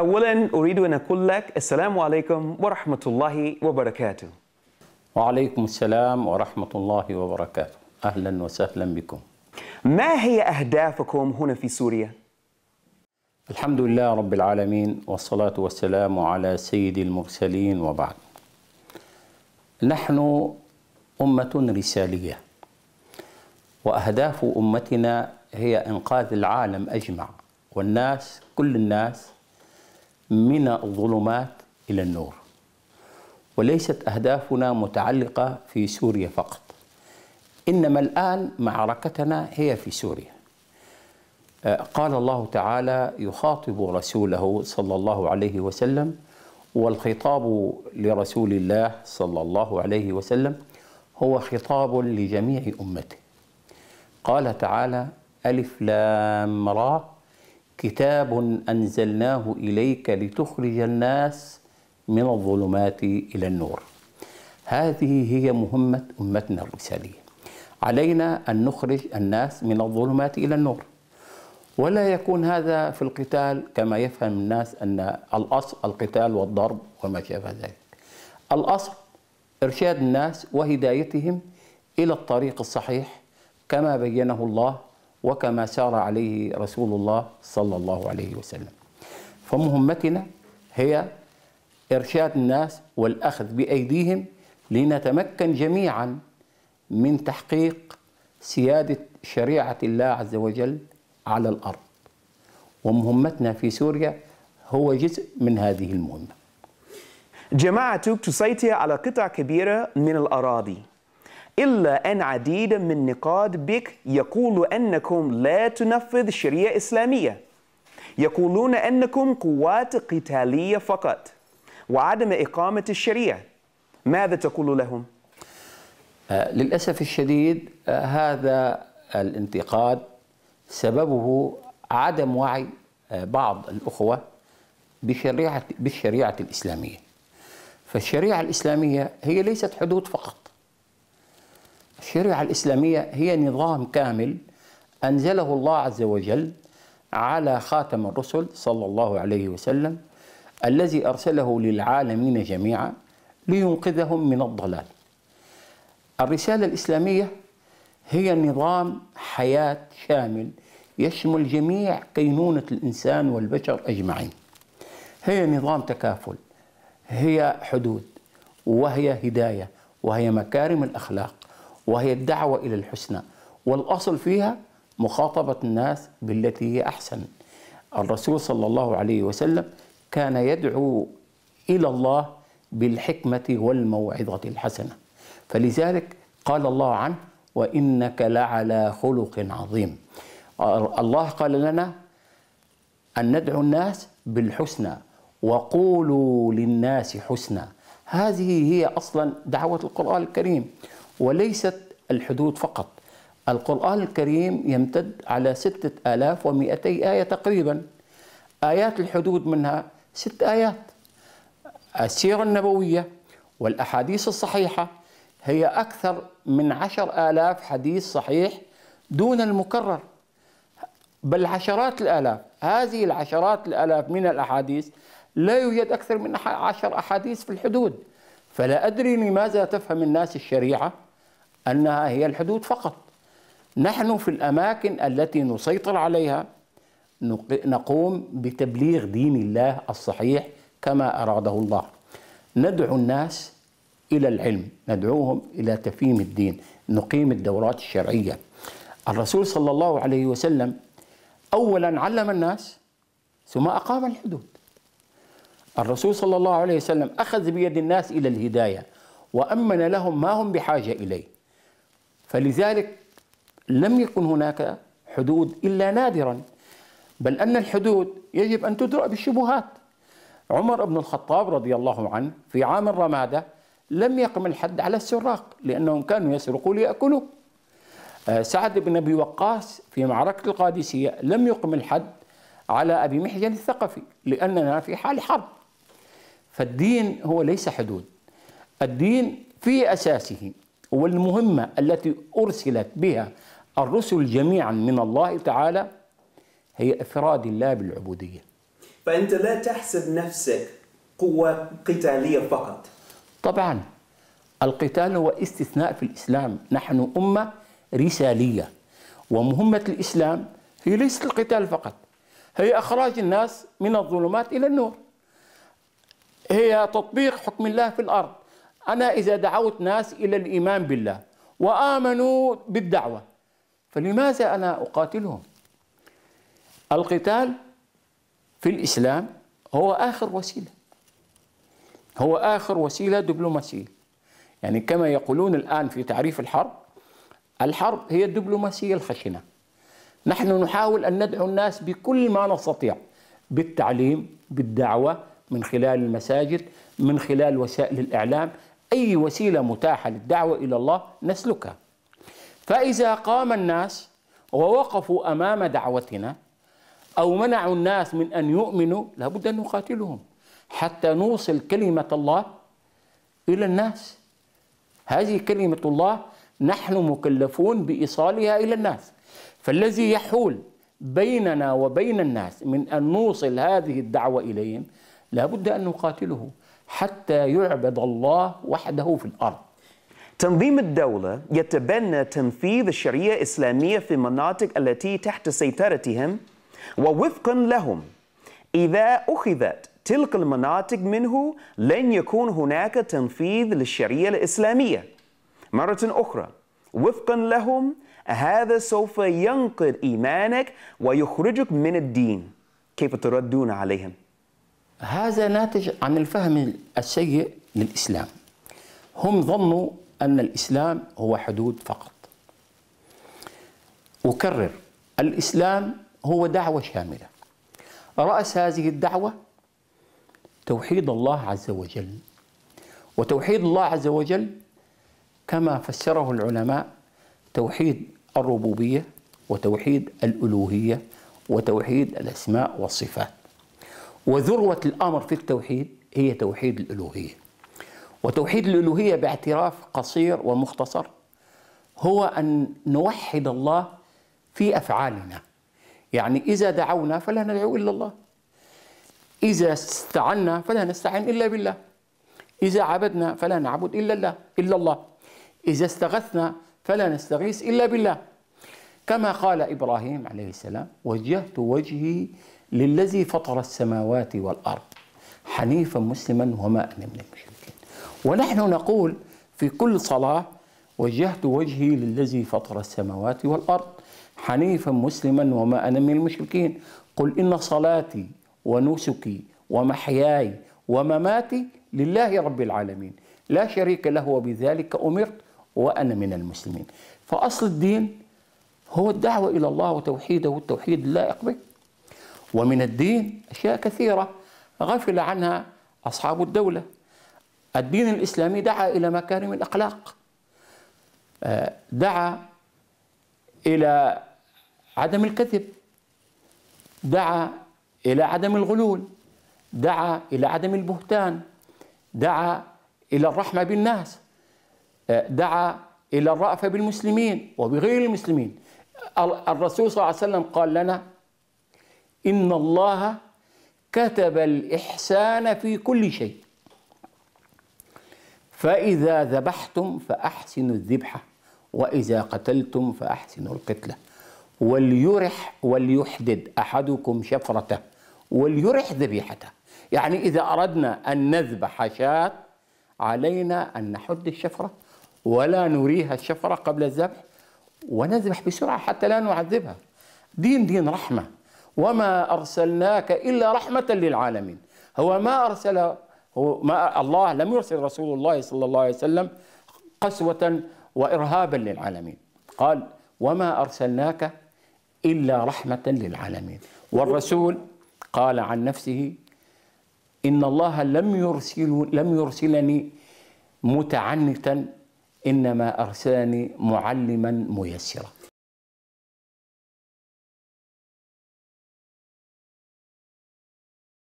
أولا أريد أن أقول لك السلام عليكم ورحمة الله وبركاته وعليكم السلام ورحمة الله وبركاته أهلا وسهلا بكم ما هي أهدافكم هنا في سوريا؟ الحمد لله رب العالمين والصلاة والسلام على سيد المرسلين وبعد نحن أمة رسالية وأهداف أمتنا هي إنقاذ العالم أجمع والناس كل الناس من الظلمات إلى النور وليست أهدافنا متعلقة في سوريا فقط إنما الآن معركتنا هي في سوريا آه، قال الله تعالى يخاطب رسوله صلى الله عليه وسلم والخطاب لرسول الله صلى الله عليه وسلم هو خطاب لجميع امته قال تعالى الف لام را كتاب انزلناه اليك لتخرج الناس من الظلمات الى النور. هذه هي مهمه امتنا الرساليه. علينا ان نخرج الناس من الظلمات الى النور. ولا يكون هذا في القتال كما يفهم الناس ان الاصل القتال والضرب وما شابه ذلك. الاصل ارشاد الناس وهدايتهم الى الطريق الصحيح كما بينه الله وكما سار عليه رسول الله صلى الله عليه وسلم فمهمتنا هي إرشاد الناس والأخذ بأيديهم لنتمكن جميعا من تحقيق سيادة شريعة الله عز وجل على الأرض ومهمتنا في سوريا هو جزء من هذه المهمة جماعتك تسيطر على قطع كبيرة من الأراضي إلا أن عديدا من نقاد بك يقول أنكم لا تنفذ شريعة إسلامية يقولون أنكم قوات قتالية فقط وعدم إقامة الشريعة ماذا تقول لهم؟ آه، للأسف الشديد آه، هذا الانتقاد سببه عدم وعي آه، بعض الأخوة بشريعة بالشريعة الإسلامية فالشريعة الإسلامية هي ليست حدود فقط الشريعة الإسلامية هي نظام كامل أنزله الله عز وجل على خاتم الرسل صلى الله عليه وسلم الذي أرسله للعالمين جميعا لينقذهم من الضلال الرسالة الإسلامية هي نظام حياة شامل يشمل جميع كينونة الإنسان والبشر أجمعين هي نظام تكافل هي حدود وهي هداية وهي مكارم الأخلاق وهي الدعوة إلى الحسنى والأصل فيها مخاطبة الناس بالتي هي أحسن الرسول صلى الله عليه وسلم كان يدعو إلى الله بالحكمة والموعظة الحسنة فلذلك قال الله عنه وإنك لعلى خلق عظيم الله قال لنا أن ندعو الناس بالحسنى وقولوا للناس حسنى هذه هي أصلا دعوة القرآن الكريم وليست الحدود فقط القرآن الكريم يمتد على ستة آلاف ومئتي آية تقريبا آيات الحدود منها ست آيات السيرة النبوية والأحاديث الصحيحة هي أكثر من عشر آلاف حديث صحيح دون المكرر بل عشرات الآلاف هذه العشرات الآلاف من الأحاديث لا يوجد أكثر من عشر أحاديث في الحدود فلا أدري لماذا تفهم الناس الشريعة أنها هي الحدود فقط نحن في الأماكن التي نسيطر عليها نقوم بتبليغ دين الله الصحيح كما أراده الله ندعو الناس إلى العلم ندعوهم إلى تفهيم الدين نقيم الدورات الشرعية الرسول صلى الله عليه وسلم أولا علم الناس ثم أقام الحدود الرسول صلى الله عليه وسلم أخذ بيد الناس إلى الهداية وأمن لهم ما هم بحاجة إليه فلذلك لم يكن هناك حدود إلا نادرا بل أن الحدود يجب أن تدرأ بالشبهات عمر بن الخطاب رضي الله عنه في عام الرمادة لم يقم الحد على السراق لأنهم كانوا يسرقوا ليأكلوا آه، سعد بن أبي وقاص في معركة القادسية لم يقم الحد على أبي محجن الثقفي لأننا في حال حرب فالدين هو ليس حدود الدين في أساسه والمهمة التي أرسلت بها الرسل جميعا من الله تعالى هي إفراد الله بالعبودية فأنت لا تحسب نفسك قوة قتالية فقط طبعا القتال هو استثناء في الإسلام نحن أمة رسالية ومهمة الإسلام هي ليست القتال فقط هي إخراج الناس من الظلمات إلى النور هي تطبيق حكم الله في الأرض أنا إذا دعوت ناس إلى الإيمان بالله وآمنوا بالدعوة فلماذا أنا أقاتلهم؟ القتال في الإسلام هو آخر وسيلة هو آخر وسيلة دبلوماسية يعني كما يقولون الآن في تعريف الحرب الحرب هي الدبلوماسية الخشنة نحن نحاول أن ندعو الناس بكل ما نستطيع بالتعليم بالدعوة من خلال المساجد من خلال وسائل الإعلام أي وسيلة متاحة للدعوة إلى الله نسلكها فإذا قام الناس ووقفوا أمام دعوتنا أو منعوا الناس من أن يؤمنوا لابد أن نقاتلهم حتى نوصل كلمة الله إلى الناس هذه كلمة الله نحن مكلفون بإيصالها إلى الناس فالذي يحول بيننا وبين الناس من أن نوصل هذه الدعوة إليهم لابد أن نقاتله حتى يعبد الله وحده في الارض. تنظيم الدولة يتبنى تنفيذ الشريعة الإسلامية في المناطق التي تحت سيطرتهم ووفقا لهم إذا أخذت تلك المناطق منه لن يكون هناك تنفيذ للشريعة الإسلامية مرة أخرى وفقا لهم هذا سوف ينقذ إيمانك ويخرجك من الدين كيف تردون عليهم؟ هذا ناتج عن الفهم السيء للإسلام هم ظنوا أن الإسلام هو حدود فقط أكرر الإسلام هو دعوة شاملة رأس هذه الدعوة توحيد الله عز وجل وتوحيد الله عز وجل كما فسره العلماء توحيد الربوبية وتوحيد الألوهية وتوحيد الأسماء والصفات وذروة الأمر في التوحيد هي توحيد الألوهية وتوحيد الألوهية باعتراف قصير ومختصر هو أن نوحد الله في أفعالنا يعني إذا دعونا فلا ندعو إلا الله إذا استعنا فلا نستعن إلا بالله إذا عبدنا فلا نعبد إلا الله إلا الله إذا استغثنا فلا نستغيث إلا بالله كما قال إبراهيم عليه السلام وجهت وجهي للذي فطر السماوات والأرض حنيفا مسلما وما أنا من المشركين ونحن نقول في كل صلاة وجهت وجهي للذي فطر السماوات والأرض حنيفا مسلما وما أنا من المشركين قل إن صلاتي ونسكي ومحياي ومماتي لله رب العالمين لا شريك له وبذلك أمرت وأنا من المسلمين فأصل الدين هو الدعوة إلى الله وتوحيده والتوحيد اللائق به ومن الدين أشياء كثيرة غفل عنها أصحاب الدولة الدين الإسلامي دعا إلى مكارم الأخلاق آه، دعا إلى عدم الكذب دعا إلى عدم الغلول دعا إلى عدم البهتان دعا إلى الرحمة بالناس آه، دعا إلى الرأفة بالمسلمين وبغير المسلمين الرسول صلى الله عليه وسلم قال لنا إن الله كتب الإحسان في كل شيء فإذا ذبحتم فأحسنوا الذبحة وإذا قتلتم فأحسنوا القتلة وليرح وليحدد أحدكم شفرته وليرح ذبيحته يعني إذا أردنا أن نذبح شاة علينا أن نحد الشفرة ولا نريها الشفرة قبل الذبح ونذبح بسرعة حتى لا نعذبها دين دين رحمة وما أرسلناك إلا رحمة للعالمين هو ما أرسل هو ما الله لم يرسل رسول الله صلى الله عليه وسلم قسوة وإرهابا للعالمين قال وما أرسلناك إلا رحمة للعالمين والرسول قال عن نفسه إن الله لم يرسل لم يرسلني متعنتا إنما أرسلني معلما ميسرا